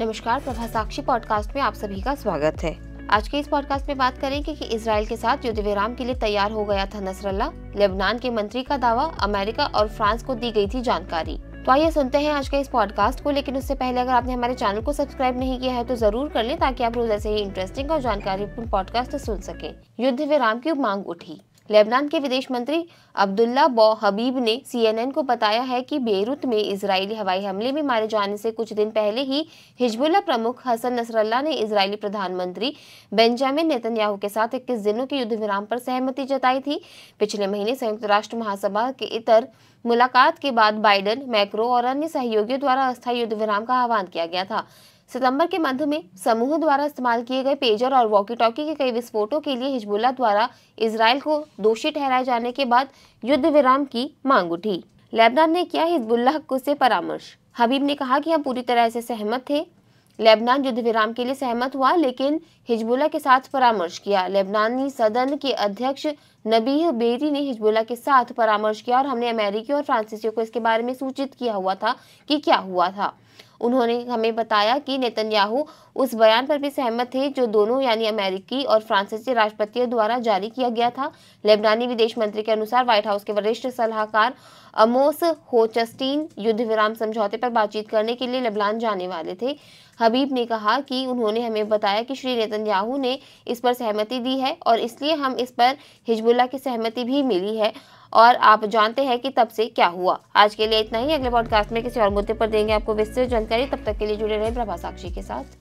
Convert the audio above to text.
नमस्कार प्रभा साक्षी पॉडकास्ट में आप सभी का स्वागत है आज के इस पॉडकास्ट में बात करेंगे कि इसराइल के साथ युद्ध विराम के लिए तैयार हो गया था नसरल्ला लेबनान के मंत्री का दावा अमेरिका और फ्रांस को दी गई थी जानकारी तो आइए सुनते हैं आज के इस पॉडकास्ट को लेकिन उससे पहले अगर आपने हमारे चैनल को सब्सक्राइब नहीं किया है तो जरूर कर लें ताकि आप रोज ऐसे ही इंटरेस्टिंग और जानकारी पॉडकास्ट सुन सके युद्ध विराम की मांग उठी लेबनान के विदेश मंत्री अब्दुल्ला बो हबीब ने सीएनएन को बताया है कि बेरूत में इसराइली हवाई हमले में मारे जाने से कुछ दिन पहले ही हिजबुल्ला प्रमुख हसन नसरल्ला ने इसराइली प्रधानमंत्री बेंजामिन नेतन्याहू के साथ इक्कीस दिनों के युद्ध विराम पर सहमति जताई थी पिछले महीने संयुक्त राष्ट्र महासभा के इतर मुलाकात के बाद बाइडन मैक्रो और अन्य सहयोगियों द्वारा अस्थायी युद्ध विराम का आह्वान किया गया था सितंबर के मध्य में समूह द्वारा इस्तेमाल किए गए पेजर और वॉकी टॉकी के कई विस्फोटों के लिए हिजबुल्ला द्वारा इसराइल को दोषी ठहराए जाने के बाद युद्ध विराम की मांग उठी लेबनान ने किया हिजबुल्लाह से परामर्श हबीब ने कहा कि हम पूरी तरह से सहमत थे लेबनान युद्ध विराम के लिए सहमत हुआ लेकिन हिजबुल्ला के साथ परामर्श किया लेबनानी सदन के अध्यक्ष नबी बेरी ने हिजबुल्ला के साथ परामर्श किया और हमने अमेरिकी और फ्रांसीसियों को इसके बारे में सूचित किया हुआ था कि क्या हुआ था उन्होंने हमें बताया कि नेतन्याहू उस बयान पर भी सहमत थे जो दोनों यानी अमेरिकी और फ्रांसीसी राष्ट्रपतियों द्वारा जारी किया गया था लेबनानी विदेश मंत्री के अनुसार व्हाइट हाउस के वरिष्ठ सलाहकार अमोस होचस्टीन युद्ध विराम समझौते पर बातचीत करने के लिए लेबनान जाने वाले थे हबीब ने कहा कि उन्होंने हमें बताया कि श्री नेतन्याहू ने इस पर सहमति दी है और इसलिए हम इस पर हिजबुल्ला की सहमति भी मिली है और आप जानते हैं कि तब से क्या हुआ आज के लिए इतना ही अगले पॉडकास्ट में किसी और मुद्दे पर देंगे आपको विस्तृत जानकारी तब तक के लिए जुड़े रहे प्रभा साक्षी के साथ